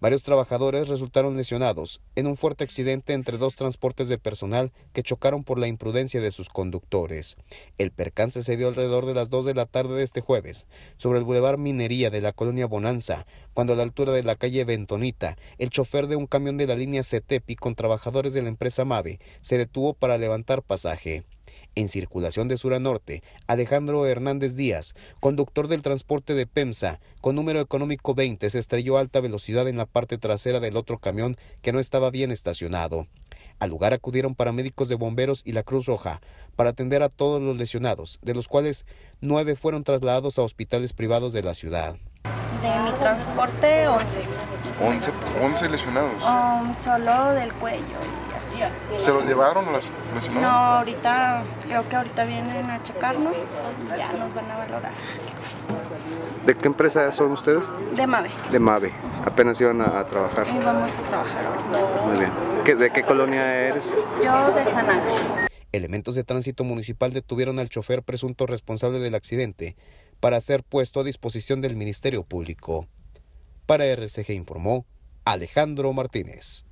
Varios trabajadores resultaron lesionados en un fuerte accidente entre dos transportes de personal que chocaron por la imprudencia de sus conductores. El percance se dio alrededor de las 2 de la tarde de este jueves sobre el bulevar Minería de la colonia Bonanza, cuando a la altura de la calle Bentonita, el chofer de un camión de la línea CETEPI con trabajadores de la empresa MAVE se detuvo para levantar pasaje. En circulación de sur a norte, Alejandro Hernández Díaz, conductor del transporte de PEMSA, con número económico 20, se estrelló a alta velocidad en la parte trasera del otro camión que no estaba bien estacionado. Al lugar acudieron paramédicos de bomberos y la Cruz Roja para atender a todos los lesionados, de los cuales nueve fueron trasladados a hospitales privados de la ciudad. De mi transporte, 11. 11, lesionados. Un um, solo del cuello ¿Se los llevaron? Las, las no, ahorita, creo que ahorita vienen a checarnos ya nos van a valorar. ¿De qué empresa son ustedes? De MAVE. De MAVE. Apenas iban a, trabajar. Y vamos a trabajar Muy bien. ¿De qué colonia eres? Yo de San Ángel. Elementos de tránsito municipal detuvieron al chofer presunto responsable del accidente para ser puesto a disposición del Ministerio Público. Para RCG informó Alejandro Martínez.